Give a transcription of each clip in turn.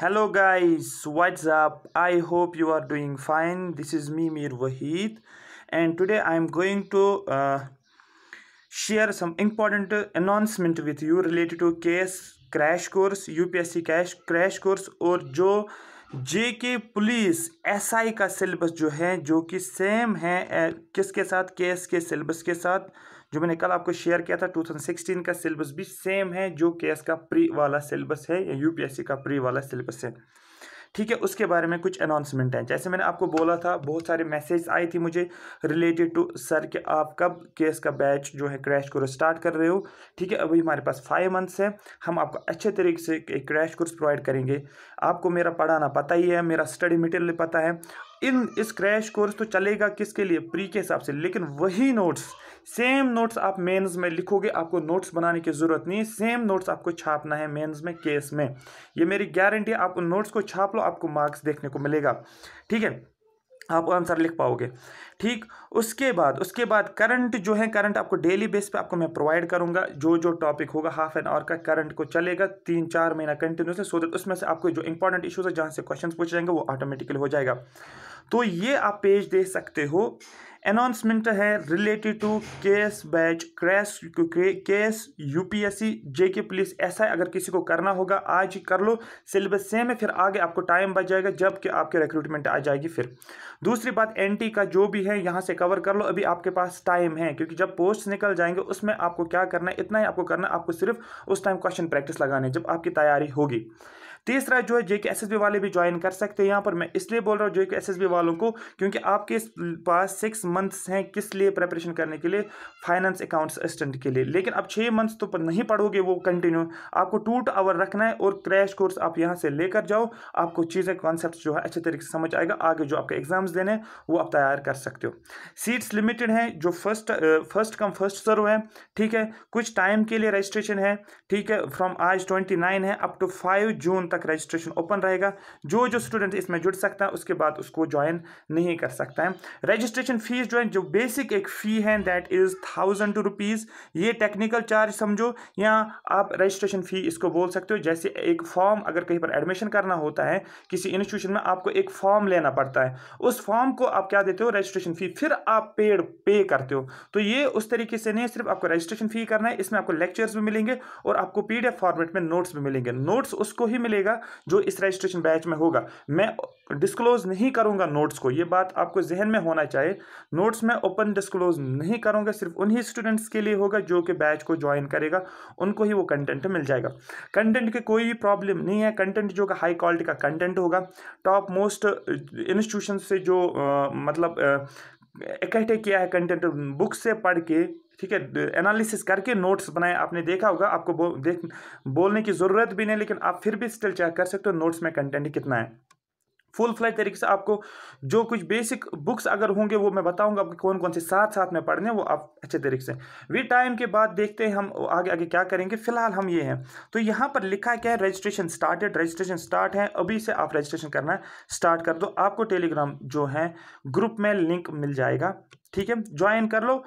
hello guys what's up i hope you are doing fine this is me mir wahid and today i'm going to uh, share some important announcement with you related to case crash course upsc cash crash course और जो जे के police S I का syllabus जो है जो कि same है किसके साथ केस के सिलेबस के साथ जो मैंने कल आपको शेयर किया था 2016 का सिलेबस भी सेम है जो के का प्री वाला सिलेबस है या यूपीएससी का प्री वाला सिलेबस है ठीक है उसके बारे में कुछ अनाउंसमेंट है जैसे मैंने आपको बोला था बहुत सारे मैसेज आए थे मुझे रिलेटेड टू सर कि आप कब केस का बैच जो है क्रैश कोर्स स्टार्ट कर रहे हो ठीक है अभी हमारे पास फाइव मंथ्स है हम आपको अच्छे तरीके से एक क्रैश कोर्स प्रोवाइड करेंगे आपको मेरा पढ़ाना पता ही है मेरा स्टडी मटेरियल पता है इन इस क्रैश कोर्स तो चलेगा किसके लिए प्री के हिसाब से लेकिन वही नोट्स सेम नोट्स आप मेंस में लिखोगे आपको नोट्स बनाने की ज़रूरत नहीं सेम नोट्स आपको छापना है मेंस में केस में ये मेरी गारंटी आप उन नोट्स को छाप लो आपको मार्क्स देखने को मिलेगा ठीक है आप आंसर लिख पाओगे ठीक उसके बाद उसके बाद करंट जो है करंट आपको डेली बेस पे आपको मैं प्रोवाइड करूंगा जो जो टॉपिक होगा हाफ एन आवर का करंट को चलेगा तीन चार महीना कंटिन्यूसली सो दैट उसमें से आपको जो इंपॉर्टेंट इशूज़ है जहाँ से क्वेश्चन पूछे जाएंगे वो ऑटोमेटिकली हो जाएगा तो ये आप पेज देख सकते हो अनाउंसमेंट है related to KAS batch crash course UPSC JK police ऐसा है अगर किसी को करना होगा आज ही कर लो सिलेबस सेम है फिर आगे आपको टाइम बच जाएगा जबकि आपके रिक्रूटमेंट आ जाएगी फिर दूसरी बात एनटी का जो भी है यहाँ से कवर कर लो अभी आपके पास टाइम है क्योंकि जब पोस्ट निकल जाएंगे उसमें आपको क्या करना है इतना ही आपको करना है आपको सिर्फ उस टाइम क्वेश्चन प्रैक्टिस लगाने जब आपकी तैयारी होगी तीसरा जो है जे के वाले भी ज्वाइन कर सकते हैं यहाँ पर मैं इसलिए बोल रहा हूँ जे के वालों को क्योंकि आपके पास सिक्स मंथ्स हैं किस लिए प्रेपरेशन करने के लिए फाइनेंस अकाउंट्स असिस्टेंट के लिए लेकिन अब छः मंथ्स तो नहीं पढ़ोगे वो कंटिन्यू आपको टू आवर रखना है और क्रैश कोर्स आप यहाँ से लेकर जाओ आपको चीज़ें कॉन्सेप्ट जो है अच्छे तरीके से समझ आएगा आगे जो आपके एग्जाम्स देने हैं वो आप तैयार कर सकते हो सीट्स लिमिटेड हैं जो first first come first serve है ठीक है कुछ टाइम के लिए रजिस्ट्रेशन है ठीक है फ्रॉम आज ट्वेंटी नाइन है अप टू फाइव जून तक रजिस्ट्रेशन ओपन रहेगा जो जो स्टूडेंट इसमें जुड़ सकता है उसके बाद उसको ज्वाइन नहीं कर सकता है रजिस्ट्रेशन फीस जो है जो बेसिक एक फ़ी है दैट इज़ थाउजेंड रुपीज़ ये टेक्निकल चार्ज समझो या आप रजिस्ट्रेशन फ़ी इसको बोल सकते हो जैसे एक फॉर्म अगर कहीं पर एडमिशन करना होता है किसी इंस्टीट्यूशन में आपको एक फॉर्म लेना पड़ता है उस फॉर्म को आप क्या देते हो रजिस्ट्रेशन फ़ी फिर आप पेड पे करते हो तो ये उस तरीके से नहीं सिर्फ आपको रजिस्ट्रेशन फ़ी करना है इसमें आपको लेक्चर्स भी मिलेंगे और आपको पीडीएफ फॉर्मेट में नोट्स भी मिलेंगे नोट्स उसको ही मिलेगा मिलेगा जो इस रजिस्ट्रेशन बैच में होगा मैं डिस्क्लोज नहीं करूंगा नोट्स को ये बात आपको जहन में होना चाहिए नोट्स में ओपन डिस्क्लोज नहीं करूंगा सिर्फ उन्हीं स्टूडेंट्स के लिए होगा जो कि बैच को ज्वाइन करेगा उनको ही वो कंटेंट मिल जाएगा कंटेंट की कोई भी प्रॉब्लम नहीं है कंटेंट जो हाई क्वालिटी का कंटेंट होगा टॉप मोस्ट इंस्टीट्यूशन से जो आ, मतलब इकट्ठे किया है कंटेंट बुक से पढ़ के ठीक है एनालिसिस करके नोट्स बनाए आपने देखा होगा आपको बो, देख बोलने की ज़रूरत भी नहीं लेकिन आप फिर भी स्टिल चेक कर सकते हो नोट्स में कंटेंट कितना है फुल फ्लैज तरीके से आपको जो कुछ बेसिक बुक्स अगर होंगे वो मैं बताऊंगा आपके कौन कौन से साथ साथ में पढ़ने वो आप अच्छे तरीके से विद टाइम के बाद देखते हैं हम आगे आगे क्या करेंगे फिलहाल हम ये हैं तो यहाँ पर लिखा क्या है रजिस्ट्रेशन स्टार्टेड रजिस्ट्रेशन स्टार्ट है अभी से आप रजिस्ट्रेशन करना है स्टार्ट कर दो आपको टेलीग्राम जो है ग्रुप में लिंक मिल जाएगा ठीक है ज्वाइन कर लो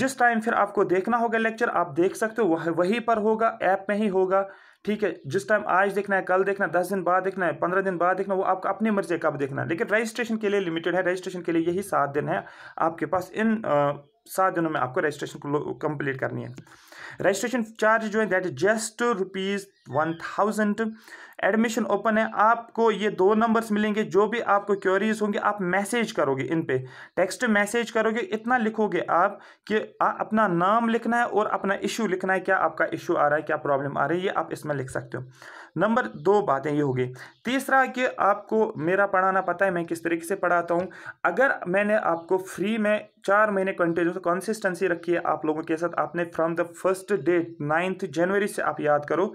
जिस टाइम फिर आपको देखना होगा लेक्चर आप देख सकते हो वह वहीं पर होगा ऐप में ही होगा ठीक है जिस टाइम आज देखना है कल देखना है दस दिन बाद देखना है पंद्रह दिन बाद देखना वो आपका अपनी मर्जी कब देखना है लेकिन रजिस्ट्रेशन के लिए लिमिटेड है रजिस्ट्रेशन के लिए यही सात दिन है आपके पास इन सात दिनों में आपको रजिस्ट्रेशन कंप्लीट करनी है रजिस्ट्रेशन चार्ज जो है that is just rupees one thousand admission open है आपको ये दो नंबर्स मिलेंगे जो भी आपको क्योरीज होंगी आप मैसेज करोगे इन पे टेक्स्ट मैसेज करोगे इतना लिखोगे आप कि आ, अपना नाम लिखना है और अपना इशू लिखना है क्या आपका इशू आ रहा है क्या प्रॉब्लम आ रही है ये आप इसमें लिख सकते हो नंबर दो बातें ये होगी तीसरा कि आपको मेरा पढ़ाना पता है मैं किस तरीके से पढ़ाता हूँ अगर मैंने आपको फ्री में चार महीने कंटिन्यूस कंसिस्टेंसी रखी है आप लोगों के साथ आपने from the first date ninth January से आप याद करो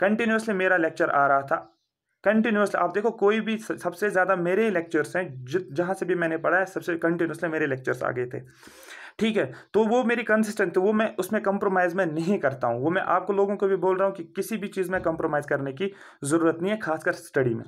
कंटिन्यूसली मेरा लेक्चर आ रहा था कंटिन्यूसली आप देखो कोई भी सबसे ज़्यादा मेरे ही लेक्चर्स हैं जहाँ से भी मैंने पढ़ा है सबसे कंटिन्यूसली मेरे लेक्चर्स आ गए थे ठीक है तो वो मेरी कंसिस्टेंट तो वो मैं उसमें कंप्रोमाइज़ में नहीं करता हूँ वो मैं आपको लोगों को भी बोल रहा हूँ कि किसी भी चीज़ में कंप्रोमाइज़ करने की ज़रूरत नहीं है खासकर स्टडी में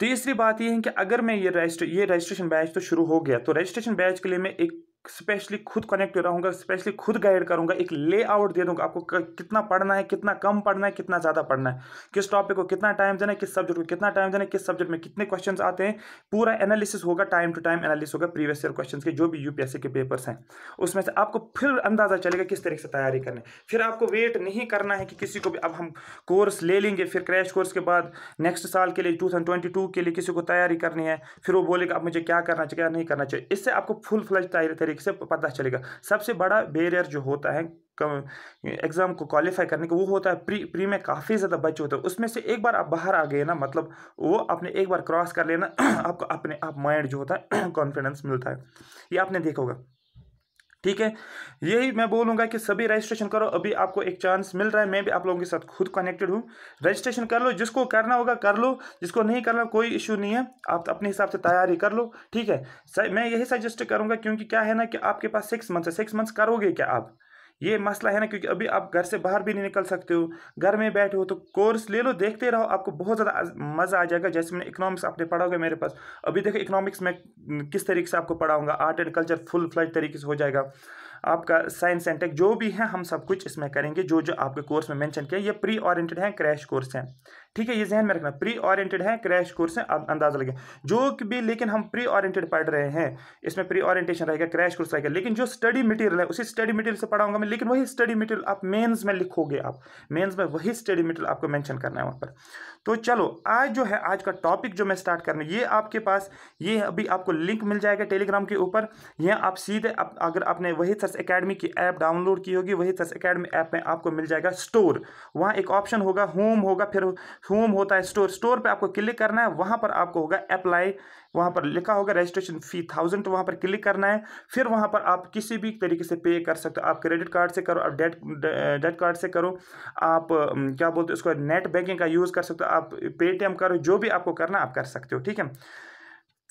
तीसरी बात यह है कि अगर मैं ये ये रजिस्ट्रेशन बैच तो शुरू हो गया तो रजिस्ट्रेशन बैच के लिए मैं एक स्पेशली खुद कनेक्ट रहूंगा स्पेशली खुद गाइड करूँगा एक लेआउट दे दूँगा आपको कितना पढ़ना है कितना कम पढ़ना है कितना ज़्यादा पढ़ना है किस टॉपिक को कितना टाइम देना है किस सब्जेक्ट को कितना टाइम देना है किस सब्जेक्ट में कितने क्वेश्चन आते हैं पूरा एनालिसिस होगा टाइम टू टाइम एनालिसिस होगा प्रीवियस ईयर क्वेश्चन के जो भी यूपीएससी के पेपर्स हैं उसमें से आपको फिर अंदाज़ा चलेगा किस तरीके से तैयारी करनी फिर आपको वेट नहीं करना है कि किसी को भी अब हम कोर्स ले लेंगे फिर क्रैश कोर्स के बाद नेक्स्ट साल के लिए टू के लिए किसी को तैयारी करनी है फिर वो बोलेगा अब मुझे क्या करना चाहिए क्या नहीं करना चाहिए इससे आपको फुल फ्लज तैयारी एक से पता चलेगा सबसे बड़ा बेरियर जो होता है एग्ज़ाम को क्वालिफाई करने का वो होता है प्री प्री में काफ़ी ज़्यादा बच्चे होते हैं उसमें से एक बार आप बाहर आ गए ना मतलब वो अपने एक बार क्रॉस कर लेना आपको अपने आप माइंड जो होता है कॉन्फिडेंस मिलता है ये आपने देखा होगा ठीक है यही मैं बोलूंगा कि सभी रजिस्ट्रेशन करो अभी आपको एक चांस मिल रहा है मैं भी आप लोगों के साथ खुद कनेक्टेड हूँ रजिस्ट्रेशन कर लो जिसको करना होगा कर लो जिसको नहीं करना कोई इशू नहीं है आप अपने हिसाब से तैयारी कर लो ठीक है मैं यही सजेस्ट करूंगा क्योंकि क्या है ना कि आपके पास सिक्स मंथ है सिक्स मंथ्स करोगे क्या आप ये मसला है ना क्योंकि अभी आप घर से बाहर भी नहीं निकल सकते हो घर में बैठे हो तो कोर्स ले लो देखते रहो आपको बहुत ज़्यादा मज़ा आ जाएगा जैसे मैंने इकोनॉमिक्स आपने पढ़ा होगा मेरे पास अभी देखो इकोनॉमिक्स में किस तरीके से आपको पढ़ाऊँगा art and culture full fledged तरीके से हो जाएगा आपका साइंस एंड टेक जो भी है हम सब कुछ इसमें करेंगे जो जो आपके कोर्स में मेंशन किया ये प्री ऑरियंटेड है क्रैश कोर्स हैं ठीक है ये जहन में रखना प्री ऑरियंटेड है क्रैश कोर्स है अब अंदाजा लगे जो भी लेकिन हम प्री ऑरियंटेड पढ़ रहे हैं इसमें प्री ऑरेंटेशन रहेगा क्रैश कोर्स रहेगा लेकिन जो स्टडी मटेरियल है उसी स्टडी मटेरियल से पढ़ाऊंगा मैं लेकिन वही स्टडी मटेरियल आप मेन्स में लिखोगे आप मेन्स में वही स्टडी मटेरियल आपको मैंशन करना है वहाँ पर तो चलो आज जो है आज का टॉपिक जो मैं स्टार्ट करना ये आपके पास ये अभी आपको लिंक मिल जाएगा टेलीग्राम के ऊपर यह आप सीधे अगर आपने वही सर्च अकेडमी की ऐप डाउनलोड की होगी वही सर्च अकेडमी ऐप में आपको मिल जाएगा स्टोर वहाँ एक ऑप्शन होगा होम होगा फिर होम होता है स्टोर स्टोर पर आपको क्लिक करना है वहाँ पर आपको होगा अप्लाई वहाँ पर लिखा होगा रजिस्ट्रेशन फी थाउजेंड तो वहाँ पर क्लिक करना है फिर वहाँ पर आप किसी भी तरीके से पे कर सकते हो आप क्रेडिट कार्ड से करो आप डेट डेट कार्ड से करो आप क्या बोलते हो उसको नेट बैंकिंग का यूज़ कर सकते हो आप पेटीएम करो जो भी आपको करना आप कर सकते हो ठीक है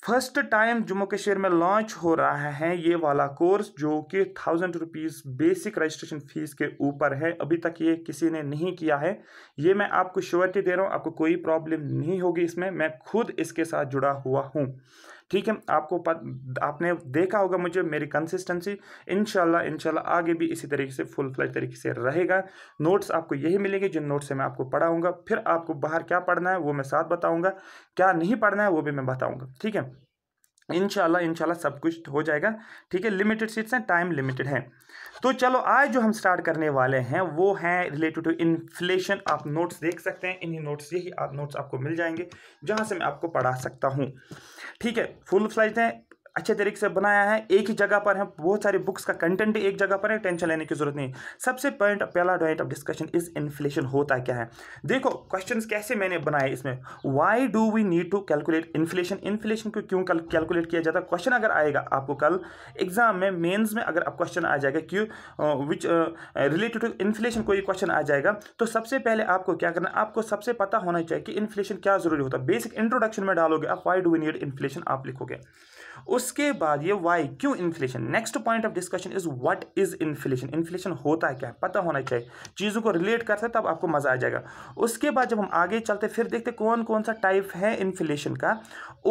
फर्स्ट टाइम जम्मू कश्मीर में लॉन्च हो रहा है ये वाला कोर्स जो कि thousand rupees basic registration fees के ऊपर है अभी तक ये किसी ने नहीं किया है ये मैं आपको श्योरिटी दे रहा हूँ आपको कोई प्रॉब्लम नहीं होगी इसमें मैं खुद इसके साथ जुड़ा हुआ हूँ ठीक है आपको आपने देखा होगा मुझे मेरी कंसिस्टेंसी इनशाला इनशाला आगे भी इसी तरीके से फुल फ्लैज तरीके से रहेगा नोट्स आपको यही मिलेंगे जिन नोट्स से मैं आपको पढ़ाऊँगा फिर आपको बाहर क्या पढ़ना है वो मैं साथ बताऊँगा क्या नहीं पढ़ना है वो भी मैं बताऊँगा ठीक है इनशाला इनशाला सब कुछ हो जाएगा ठीक है लिमिटेड सीट्स हैं टाइम लिमिटेड है तो चलो आज जो हम स्टार्ट करने वाले हैं वो हैं रिलेटेड टू इन्फ्लेशन आप नोट्स देख सकते हैं इन्हीं नोट्स यही आप नोट्स आपको मिल जाएंगे जहाँ से मैं आपको पढ़ा सकता हूँ ठीक है फुल फ्लाइट हैं अच्छे तरीके से बनाया है एक ही जगह पर है बहुत सारी बुक्स का कंटेंट एक जगह पर है टेंशन लेने की जरूरत नहीं सबसे पॉइंट पहला point of discussion is inflation होता क्या है देखो क्वेश्चन कैसे मैंने बनाए इसमें why do we need to calculate inflation inflation को क्यों कैलकुलेट किया जाता है क्वेश्चन अगर आएगा आपको कल एग्जाम में मेन्स में अगर आप क्वेश्चन आ जाएगा क्यों विच रिलेटेड टू इन्फ्लेशन कोई क्वेश्चन आ जाएगा तो सबसे पहले आपको क्या करना आपको सबसे पता होना चाहिए कि इन्फ्लेशन क्या जरूरी होता है बेसिक इंट्रोडक्शन में डालोगे आप why do we need inflation आप लिखोगे उसके बाद ये वाई क्यों inflation next point of discussion is what is inflation inflation होता है क्या पता होना चाहिए चीज़ों को रिलेट करते तब आपको मज़ा आ जाएगा उसके बाद जब हम आगे चलते फिर देखते कौन कौन सा टाइप है इन्फ्लेशन का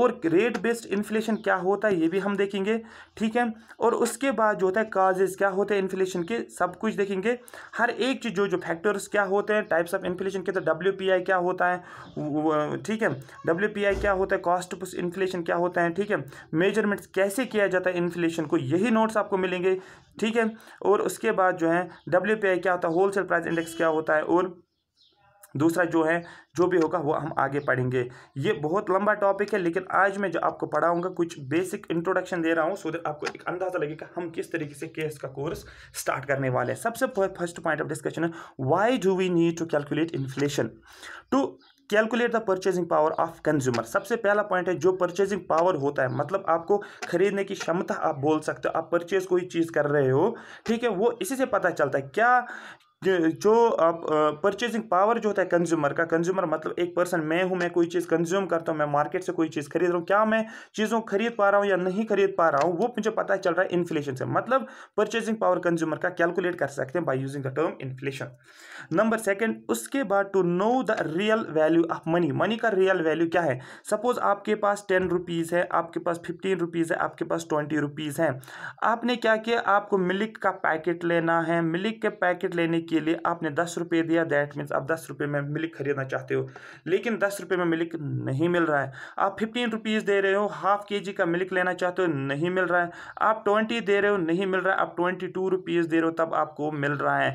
और रेट बेस्ड इन्फ्लेशन क्या होता है ये भी हम देखेंगे ठीक है और उसके बाद जो होता है काजेज क्या होते हैं इन्फ्लेशन के सब कुछ देखेंगे हर एक चीज़ जो जो फैक्टर्स क्या होते हैं टाइप्स ऑफ इन्फ्लेशन के तो डब्ल्यू क्या होता है ठीक है डब्ल्यू क्या होता है कॉस्ट प्लस इन्फ्लेशन क्या होता है ठीक है मेजरमेंट्स कैसे किया जाता है इन्फ्लेशन को यही नोट्स आपको मिलेंगे ठीक है और उसके बाद जो है डब्ल्यू क्या होता है होलसेल प्राइस इंडेक्स क्या होता है और दूसरा जो है जो भी होगा वो हम आगे पढ़ेंगे ये बहुत लंबा टॉपिक है लेकिन आज मैं जो आपको पढ़ाऊंगा कुछ बेसिक इंट्रोडक्शन दे रहा हूँ सो दैट आपको एक अंदाज़ा लगेगा हम किस तरीके से केस का कोर्स स्टार्ट करने वाले हैं सबसे फर्स्ट पॉइंट ऑफ डिस्कशन है why do we need to calculate inflation to calculate the purchasing power of consumer सबसे पहला पॉइंट है जो परचेजिंग पावर होता है मतलब आपको खरीदने की क्षमता आप बोल सकते हो आप परचेज कोई चीज़ कर रहे हो ठीक है वो इसी से पता चलता है क्या जो आप परचेजिंग पावर जो होता है कंज्यूमर का कंज्यूमर मतलब एक पर्सन मैं हूँ मैं कोई चीज़ कंज्यूम करता हूँ मैं मार्केट से कोई चीज़ खरीद रहा हूँ क्या मैं चीज़ों खरीद पा रहा हूँ या नहीं खरीद पा रहा हूँ वो मुझे पता चल रहा है इन्फ्लेशन से मतलब परचेजिंग पावर कंज्यूमर का कैलकुलेट कर सकते हैं by using the term inflation number second उसके बाद to know the real value of money money का रियल वैल्यू क्या है सपोज आपके पास टेन रुपीज़ है आपके पास फिफ्टीन रुपीज़ है आपके पास ट्वेंटी रुपीज़ है आपने क्या किया आपको मिल्क का पैकेट लेना है मिल्क के पैकेट लेने की के लिए आपने दस रुपये दिया दैट मीन्स आप दस रुपये में मिल्क खरीदना चाहते हो लेकिन दस रुपये में मिल्क नहीं मिल रहा है आप फिफ्टीन रुपीज़ दे रहे हो हाफ के जी का मिल्क लेना चाहते हो नहीं मिल रहा है आप ट्वेंटी दे रहे हो नहीं मिल रहा है आप ट्वेंटी टू रुपीज़ दे रहे हो तब आपको मिल रहा है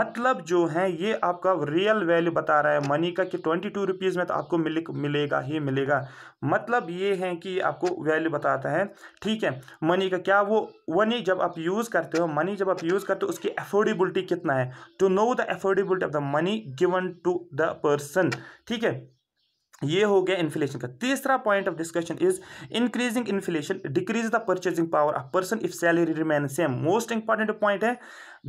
मतलब जो है ये आपका रियल वैल्यू बता रहा है मनी का कि ट्वेंटी टू रुपीज़ में तो आपको मिल्क मिलेगा ही मिलेगा मतलब ये है कि आपको वैल्यू बताता है ठीक है मनी का क्या वो वनी जब आप यूज़ करते हो मनी जब आप यूज़ करते हो उसकी अफोर्डेबिलिटी कितना है to know the affordability of the money given to the person ठीक है ये हो गया इन्फ्लेशन का तीसरा point of discussion is increasing inflation decrease the purchasing power of person if salary remain same most important point है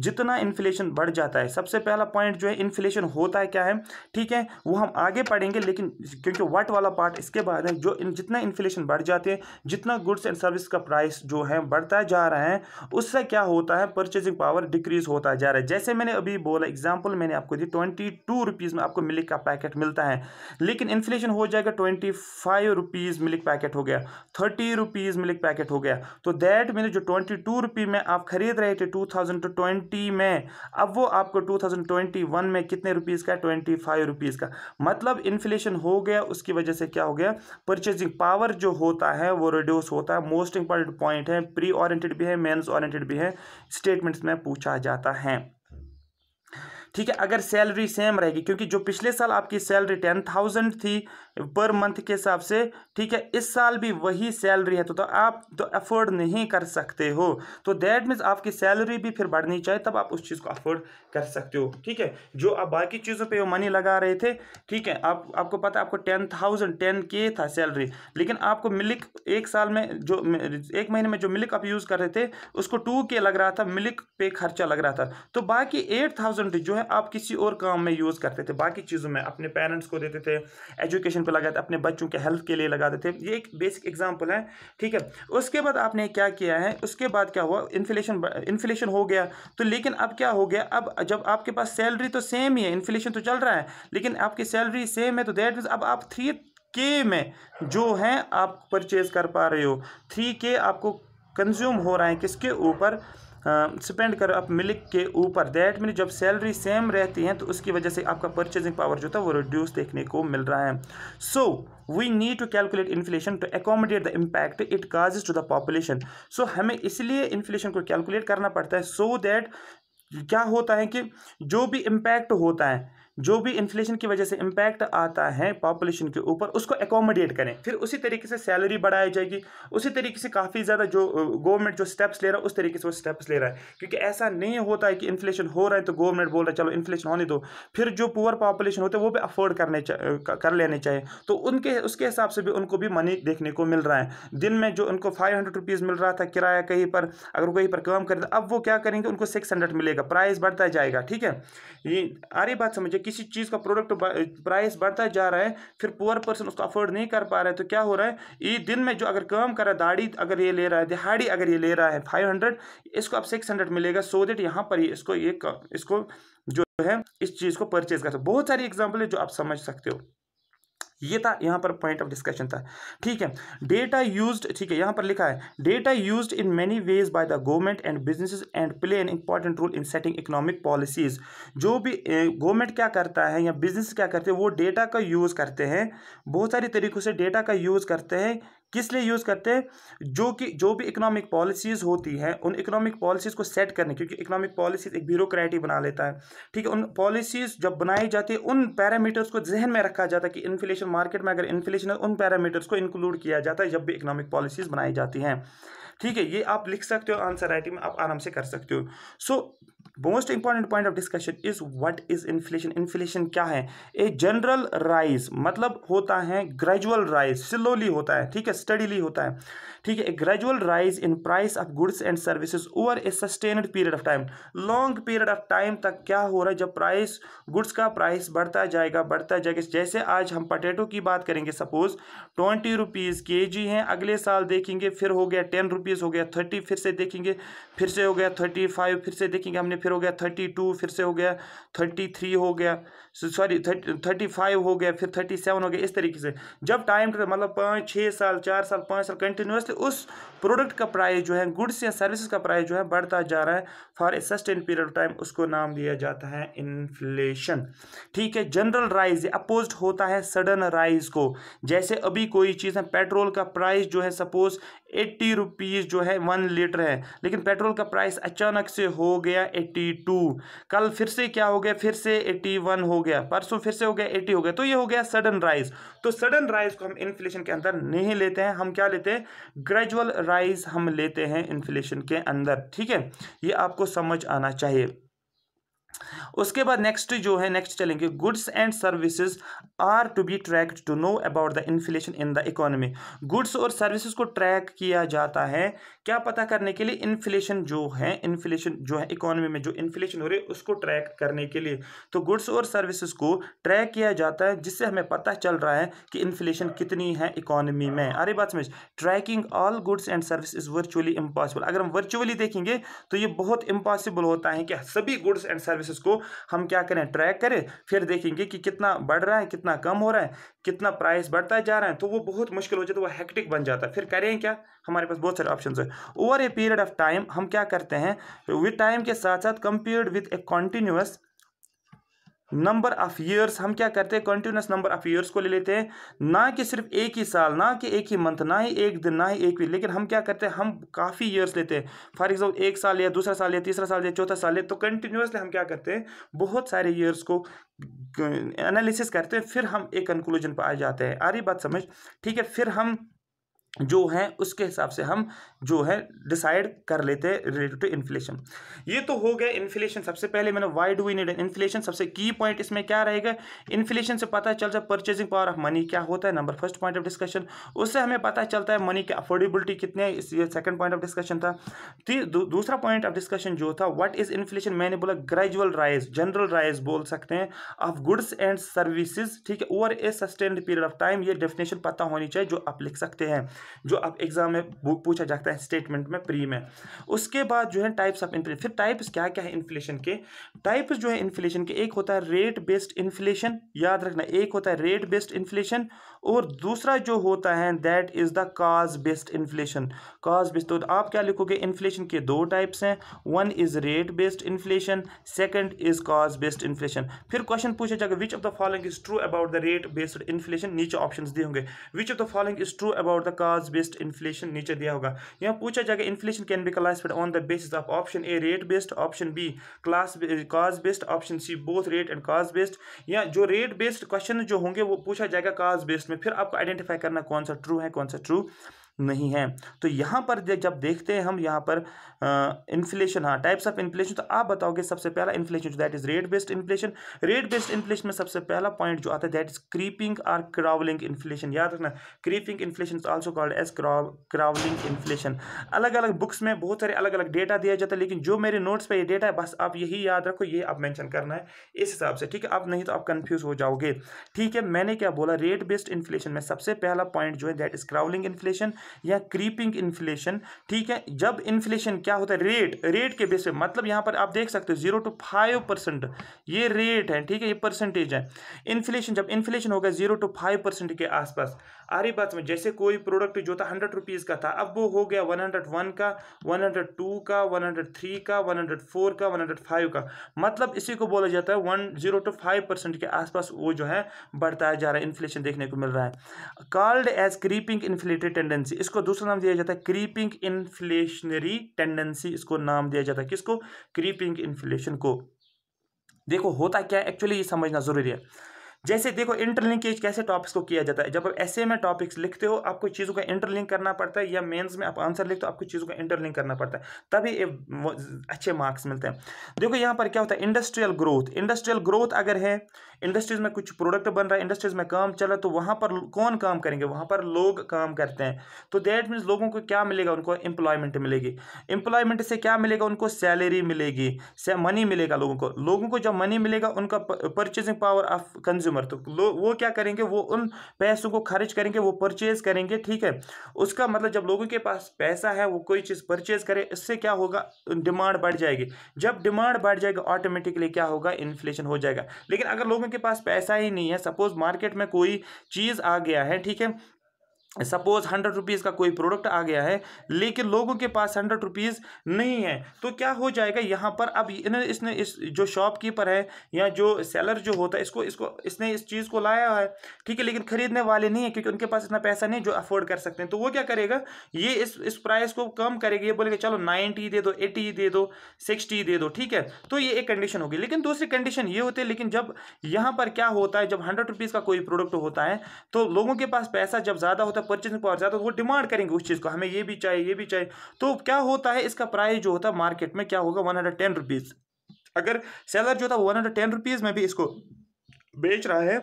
जितना inflation बढ़ जाता है सबसे पहला पॉइंट जो है इन्फ्लेशन होता है क्या है ठीक है वो हम आगे पढ़ेंगे लेकिन क्योंकि वट वाला पार्ट इसके बाद है जो इन, जितना इन्फ्लेशन बढ़ जाते हैं जितना गुड्स एंड सर्विस का प्राइस जो है बढ़ता जा रहा है उससे क्या होता है परचेजिंग पावर डिक्रीज होता जा रहा है जैसे मैंने अभी बोला एग्जाम्पल मैंने आपको दी ट्वेंटी टू रुपीज़ में आपको मिल्क का पैकेट मिलता है लेकिन इन्फ्लेशन हो जाएगा twenty five rupees milk packet हो गया थर्टी रुपीज़ मिल्क पैकेट हो गया तो दैट मीन जो ट्वेंटी टू में आप खरीद रहे थे two thousand to twenty twenty में अब वो आपको टू थाउजेंड ट्वेंटी वन में कितने रुपीस का ट्वेंटी फाइव रुपीज़ का मतलब इन्फ्लेशन हो गया उसकी वजह से क्या हो गया परचेजिंग पावर जो होता है वो रिड्यूस होता है मोस्ट इंपॉर्टेंट पॉइंट है प्री ऑरेंटेड भी है मेन्स ऑरेंटेड भी है स्टेटमेंट्स में पूछा जाता है ठीक है अगर सैलरी सेम रहेगी क्योंकि जो पिछले साल आपकी सैलरी टेन थाउजेंड थी पर मंथ के हिसाब से ठीक है इस साल भी वही सैलरी है तो, तो आप तो अफोर्ड नहीं कर सकते हो तो दैट मीन्स आपकी सैलरी भी फिर बढ़नी चाहिए तब आप उस चीज़ को अफोर्ड कर सकते हो ठीक है जो आप बाकी चीज़ों पे वो मनी लगा रहे थे ठीक है आप आपको पता है आपको टेन थाउजेंड टेन के था सैलरी लेकिन आपको मिल्क एक साल में जो एक महीने में जो मिल्क आप यूज़ कर रहे थे उसको टू के लग रहा था मिल्क पे खर्चा लग रहा था तो बाकी एट थाउजेंड जो है आप किसी और काम में यूज़ करते थे बाकी चीज़ों में अपने पेरेंट्स को देते थे एजुकेशन एजुकेशन पे लगाते अपने बच्चों के हेल्थ के लिए लगाते थे ये एक बेसिक एग्जाम्पल है ठीक है उसके बाद आपने क्या किया है उसके बाद क्या हुआ इन्फ्लेशन इन्फ्लेशन हो गया तो लेकिन अब क्या हो गया अब जब आपके पास सैलरी तो सेम ही है इन्फ्लेशन तो चल रहा है लेकिन आपकी सैलरी सेम है तो दैट मीन्स अब आप थ्री के में जो है आप परचेज़ कर पा रहे हो थ्री के आपको कंज्यूम हो रहा है किसके ऊपर स्पेंड करो आप मिल्क के ऊपर दैट मीन जब सैलरी सेम रहती है तो उसकी वजह से आपका परचेजिंग पावर जो था वो रिड्यूस देखने को मिल रहा है so we need to calculate inflation to accommodate the impact it causes to the population so हमें इसलिए इन्फ्लेशन को कैलकुलेट करना पड़ता है सो so दैट क्या होता है कि जो भी इम्पैक्ट होता है जो भी इन्फ्लेशन की वजह से इम्पैक्ट आता है पॉपुलेशन के ऊपर उसको एकोमोडेट करें फिर उसी तरीके से सैलरी बढ़ाई जाएगी उसी तरीके से काफ़ी ज़्यादा जो गवर्नमेंट जो स्टेप्स ले रहा है उस तरीके से वो स्टेप्स ले रहा है क्योंकि ऐसा नहीं होता है कि इन्फ्लेशन हो रहा है तो गवर्नमेंट बोल रहा है चलो इन्फ्लेशन होने दो फिर जो पुअर पॉपुलेशन होते हैं वो भी अफोर्ड करने कर लेने चाहिए तो उनके उसके हिसाब से भी उनको भी मनी देखने को मिल रहा है दिन में जो उनको फाइव हंड्रेड रुपीज़ मिल रहा था किराया कहीं पर अगर कहीं पर काम करें अब वो क्या करेंगे उनको सिक्स हंड्रेड मिलेगा प्राइस बढ़ता जाएगा ठीक है ये आ रही बात समझिए किसी चीज़ का प्रोडक्ट प्राइस बढ़ता जा रहा है फिर पुअर पर्सन उसको अफोर्ड नहीं कर पा रहे हैं तो क्या हो रहा है ये दिन में जो अगर काम कर रहा है दाढ़ी अगर ये ले रहा है दिहाड़ी अगर ये ले रहा है फाइव हंड्रेड इसको अब सिक्स हंड्रेड मिलेगा सो देट यहाँ पर इसको ये इसको जो है इस चीज़ को परचेज कर सकते बहुत सारी एग्जाम्पल है जो आप समझ सकते हो ये था यहाँ पर पॉइंट ऑफ डिस्कशन था ठीक है डेटा यूज्ड ठीक है यहाँ पर लिखा है data used in many ways by the government and businesses and play an important role in setting economic policies जो भी गवर्नमेंट क्या करता है या बिजनेस क्या करते हैं वो डेटा का यूज़ करते हैं बहुत सारे तरीक़ों से डेटा का यूज़ करते हैं किस लिए यूज़ करते हैं जो कि जो भी इकोनॉमिक पॉलिसीज़ होती हैं उन इकोनॉमिक पॉलिसीज़ को सेट करने क्योंकि इकोनॉमिक पॉलिसीज़ एक ब्यूरोक्रेटी बना लेता है ठीक है उन पॉलिसीज़ जब बनाई जाती है उन पैरामीटर्स को जहन में रखा जाता है कि इन्फ्लेशन मार्केट में अगर इन्फ्लेशन है उन पैरामीटर्स को इंक्लूड किया जाता है जब भी इकोनॉमिक पॉलिसीज़ बनाई जाती हैं ठीक है ये आप लिख सकते हो आंसर राइटिंग में आप आराम से कर सकते हो so so, most important point of discussion is what is inflation inflation क्या है ए जनरल राइज मतलब होता है ग्रेजुअल राइज स्लोली होता है ठीक है स्टडीली होता है ठीक है a gradual rise in price of goods and services over a sustained period of time long period of time तक क्या हो रहा है जब प्राइस गुड्स का प्राइस बढ़ता जाएगा बढ़ता जाएगा जैसे आज हम पटेटो की बात करेंगे सपोज ट्वेंटी रुपीज़ के जी है अगले साल देखेंगे फिर हो गया टेन रुपीज़ हो गया थर्टी फिर से देखेंगे फिर से हो गया थर्टी फाइव फिर से देखेंगे हमने फिर हो गया थर्टी टू फिर से हो गया थर्टी थ्री हो गया सॉरी थर्टी फाइव हो गया फिर थर्टी सेवन हो गया इस तरीके से जब टाइम मतलब पाँच छः साल चार साल पाँच साल कंटिन्यूसली उस प्रोडक्ट का प्राइस जो है गुड्स या सर्विसेज का प्राइस जो है बढ़ता जा रहा है for a sustain period of time उसको नाम दिया जाता है इन्फ्लेशन ठीक है जनरल राइज अपोज होता है सडन राइज को जैसे अभी कोई चीज़ है पेट्रोल का प्राइस जो है सपोज एट्टी रुपीज़ जो है वन लीटर है लेकिन पेट्रोल का प्राइस अचानक से हो गया एट्टी टू कल फिर से क्या हो गया फिर से एट्टी वन हो गया परसों फिर से हो गया एटी हो गया तो ये हो गया सडन राइज तो सडन राइज को हम इन्फ्लेशन के अंदर नहीं लेते हैं हम क्या लेते हैं ग्रेजुअल राइज हम लेते हैं इन्फ्लेशन के अंदर ठीक है ये आपको समझ आना चाहिए उसके बाद नेक्स्ट जो है नेक्स्ट चलेंगे goods and services are to be tracked to know about the inflation in the economy goods और सर्विसेज को ट्रैक किया जाता है क्या पता करने के लिए इन्फ्लेशन जो है इन्फ्लेशन जो है इकोनॉमी में जो इन्फ्लेशन हो रही है उसको ट्रैक करने के लिए तो गुड्स और सर्विसेज को ट्रैक किया जाता है जिससे हमें पता चल रहा है कि इन्फ्लेशन कितनी है इकोनॉमी में अरे बात समझ tracking all goods and service is virtually impossible अगर हम वर्चुअली देखेंगे तो ये बहुत इम्पॉसिबल होता है कि सभी गुड्स एंड सर्विस सर्विसेज को हम क्या करें ट्रैक करें फिर देखेंगे कि कितना बढ़ रहा है कितना कम हो रहा है कितना प्राइस बढ़ता जा रहा है तो वो बहुत मुश्किल हो जाता है वो हैक्टिक बन जाता है फिर करें क्या हमारे पास बहुत सारे ऑप्शन है over a period of time हम क्या करते हैं विद टाइम के साथ साथ compared with a continuous number of years हम क्या करते हैं कंटिन्यूस नंबर ऑफ ईयर्स को ले लेते हैं ना कि सिर्फ एक ही साल ना कि एक ही मंथ ना ही एक दिन ना ही एक वीक लेकिन हम क्या करते हैं हम काफ़ी ईयर्स लेते हैं फॉर एग्जाम्पल एक साल या दूसरा साल या तीसरा साल या चौथा साल या तो कंटिन्यूसली हम क्या करते हैं बहुत सारे ईयर्स को एनालिसिस करते हैं फिर हम एक कंक्लूजन पर आ जाते हैं आ रही बात समझ ठीक है फिर हम जो हैं उसके हिसाब से हम जो है डिसाइड कर लेते हैं रिलेटेड टू इन्फ्लेशन ये तो हो गया इन्फ्लेशन सबसे पहले मैंने why do we need inflation सबसे की पॉइंट इसमें क्या रहेगा इन्फ्लेशन से पता चल जाए परचेजिंग पावर ऑफ मनी क्या होता है number first point of discussion उससे हमें पता चलता है मनी की अफोर्डेबिलिटी कितने इस ये सेकंड पॉइंट ऑफ डिस्कशन था दू, दूसरा पॉइंट ऑफ डिस्कशन जो था व्हाट इज इन्फ्लेशन मैंने बोला ग्रेजुअल राइज जनरल राइज बोल सकते हैं ऑफ गुड्स एंड सर्विसेज ठीक है over a sustain period of time ये डेफिनेशन पता होनी चाहिए जो आप लिख सकते हैं जो आप एग्जाम में पूछा जाता है स्टेटमेंट में प्री में उसके बाद जो है टाइप्स ऑफ इन्फ्लेशन फिर टाइप्स क्या क्या है इन्फ्लेशन के टाइप्स जो है इन्फ्लेशन के एक होता है रेट बेस्ड इन्फ्लेशन याद रखना एक होता है रेट बेस्ड इन्फ्लेशन और दूसरा जो होता है that is the cause based inflation cause based तो आप क्या लिखोगे इन्फ्लेशन के दो टाइप्स हैं one is rate based inflation second is cause based inflation फिर क्वेश्चन पूछा जाएगा which of the following is true about the rate based inflation नीचे ऑप्शन दिए होंगे which of the following is true about the cause based inflation नीचे दिया होगा यहाँ पूछा जाएगा inflation can be classified on the basis of option A rate based option B class cause based option C both rate and cause based या जो rate based question जो होंगे वो पूछा जाएगा काज बेस्ड इसमें फिर आपको आइडेंटिफाई करना कौन सा ट्रू है कौन सा ट्रू नहीं है तो यहाँ पर जब देखते हैं हम यहाँ पर इन्फ्लेशन हाँ टाइप्स ऑफ इन्फ्लेशन तो आप बताओगे सबसे पहला inflation that is rate based inflation rate based inflation में सबसे पहला पॉइंट जो आता है that is creeping or crawling inflation याद रखना creeping inflation is also called as crawling inflation अलग अलग बुक्स में बहुत सारे अलग अलग डेटा दिया जाता है लेकिन जो मेरे नोट्स पर यह डेटा है बस आप यही याद रखो ये आप मैंशन करना है इस हिसाब से ठीक है आप नहीं तो आप कन्फ्यूज हो जाओगे ठीक है मैंने क्या बोला रेट बेस्ड इन्फ्लेशन में सबसे पहला पॉइंट जो है दैट इज क्राउलिंग इन्फ्लेशन या क्रीपिंग इन्फ्लेशन ठीक है जब इन्फ्लेशन क्या होता है रेट रेट के बेस पे मतलब यहाँ पर आप देख सकते हो जीरो टू फाइव परसेंट ये रेट है ठीक है ये परसेंटेज है इन्फ्लेशन जब इन्फ्लेशन होगा जीरो टू फाइव परसेंट के आसपास आ रही बात में जैसे कोई प्रोडक्ट जो था हंड्रेड रुपीज़ का था अब वो हो गया वन हंड्रेड वन का वन हंड्रेड टू का वन हंड्रेड थ्री का वन हंड्रेड फोर का वन हंड्रेड फाइव का मतलब इसी को बोला जाता है one zero to five percent के आसपास वो जो है बढ़ता जा रहा है इन्फ्लेशन देखने को मिल रहा है called as creeping inflated tendency tendency इसको दूसरा नाम दिया जाता है क्रीपिंग इन्फ्लेशनरी टेंडेंसी इसको नाम दिया जाता है किसको क्रीपिंग इन्फ्लेशन को देखो होता क्या है एक्चुअली ये समझना ज़रूरी है जैसे देखो इंटरलिंकेज कैसे टॉपिक्स को किया जाता है जब आप ऐसे में टॉपिक्स लिखते हो आपको चीज़ों का इंटरलिंक करना पड़ता है या मेंस में आप आंसर लिखते हो आपको चीज़ों का इंटरलिंक करना पड़ता है तभी अच्छे मार्क्स मिलते हैं देखो यहाँ पर क्या होता है इंडस्ट्रियल ग्रोथ इंडस्ट्रियल ग्रोथ अगर है इंडस्ट्रीज़ में कुछ प्रोडक्ट बन रहा है इंडस्ट्रीज़ में काम चल रहा है तो वहाँ पर कौन काम करेंगे वहाँ पर लोग काम करते हैं तो दैट मीन्स लोगों को क्या मिलेगा उनको एम्प्लॉयमेंट मिलेगी एम्प्लॉयमेंट से क्या मिलेगा उनको सैलरी मिलेगी मनी मिलेगा लोगों को लोगों को जब मनी मिलेगा उनका purchasing power of consume consumer तो वो क्या करेंगे वो उन पैसों को खर्च करेंगे वो परचेज करेंगे ठीक है उसका मतलब जब लोगों के पास पैसा है वो कोई चीज़ परचेज करे इससे क्या होगा डिमांड बढ़ जाएगी जब डिमांड बढ़ जाएगी ऑटोमेटिकली क्या होगा इन्फ्लेशन हो जाएगा लेकिन अगर लोगों के पास पैसा ही नहीं है सपोज मार्केट में कोई चीज़ आ गया है ठीक है सपोज हंड्रेड रुपीज़ का कोई प्रोडक्ट आ गया है लेकिन लोगों के पास हंड्रेड रुपीज़ नहीं है तो क्या हो जाएगा यहाँ पर अब इन्हें इसने इस जो शॉपकीपर है या जो सेलर जो होता है इसको इसको इसने इस चीज़ को लाया है ठीक है लेकिन ख़रीदने वाले नहीं है क्योंकि उनके पास इतना पैसा नहीं जो अफोर्ड कर सकते हैं तो वो क्या करेगा ये इस इस प्राइस को कम करेगा ये बोलेगा चलो नाइन्टी दे दो एटी दे दो सिक्सटी दे दो ठीक है तो ये एक कंडीशन होगी लेकिन दूसरी कंडीशन ये होती है लेकिन जब यहाँ पर क्या होता है जब हंड्रेड रुपीज़ का कोई प्रोडक्ट होता है तो लोगों के पास पैसा जब ज़्यादा होता है तक परचेजिंग पावर ज़्यादा तो वो डिमांड करेंगे उस चीज़ को हमें ये भी चाहिए ये भी चाहिए तो क्या होता है इसका प्राइस जो होता है मार्केट में क्या होगा वन हंड्रेड टेन रुपीज़ अगर सेलर जो था वन हंड्रेड टेन रुपीज़ में भी इसको बेच रहा है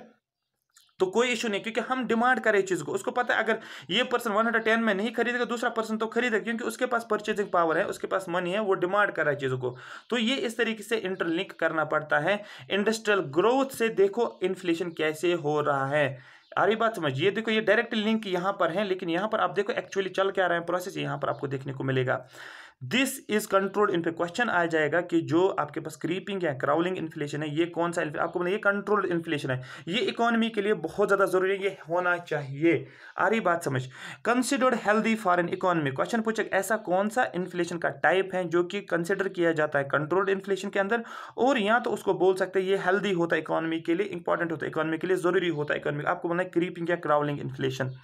तो कोई इशू नहीं क्योंकि हम डिमांड करें चीज़ को उसको पता है अगर ये पर्सन वन हंड्रेड टेन में नहीं खरीदेगा दूसरा पर्सन तो खरीदेगा क्योंकि उसके पास परचेजिंग पावर है उसके पास मनी है वो डिमांड कर रहा है चीज़ों को तो ये इस तरीके से इंटरलिंक करना पड़ता है इंडस्ट्रियल ग्रोथ से देखो इन्फ्लेशन कैसे हो रहा है अरे बात समझिए देखो ये डायरेक्ट लिंक यहाँ पर है लेकिन यहाँ पर आप देखो एक्चुअली चल क्या रहा है प्रोसेस यहाँ पर आपको देखने को मिलेगा this is controlled inflation question आ जाएगा कि जो आपके पास क्रीपिंग है क्राउलिंग इन्फ्लेशन है ये कौन सा आपको बोला ये कंट्रोल्ड इन्फ्लेशन है ये इकोनॉमी के लिए बहुत ज़्यादा जरूरी है ये होना चाहिए आ रही बात समझ considered healthy foreign economy question पूछे ऐसा कौन सा इन्फ्लेशन का टाइप है जो कि कंसिडर किया जाता है कंट्रोल्ड इन्फ्लेशन के अंदर और या तो उसको बोल सकते हैं ये हेल्दी होता है इकोनॉमी के लिए इंपॉर्टेंट होता है इकोनॉमी के लिए जरूरी होता है इकोनॉमी आपको बोलना है क्रीपिंग या क्राउलिंग इन्फ्लेशन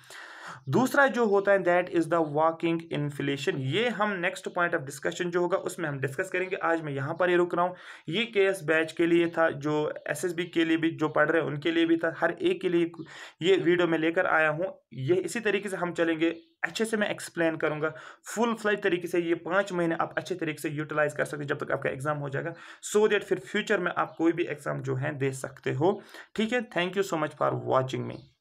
दूसरा जो होता है that is the walking inflation ये हम नेक्स्ट पॉइंट ऑफ डिस्कशन जो होगा उसमें हम डिस्कस करेंगे आज मैं यहाँ पर ही रुक रहा हूँ ये के एस बैच के लिए था जो एस एस बी के लिए भी जो पढ़ रहे हैं उनके लिए भी था हर एक के लिए ये वीडियो में लेकर आया हूँ ये इसी तरीके से हम चलेंगे अच्छे से मैं एक्सप्लेन करूंगा फुल फ्लज तरीके से ये पाँच महीने आप अच्छे तरीके से यूटिलाइज कर सकते हैं जब तक आपका एग्जाम हो जाएगा सो so देट फिर फ्यूचर में आप कोई भी एग्जाम जो है दे सकते हो ठीक है thank you so much for watching me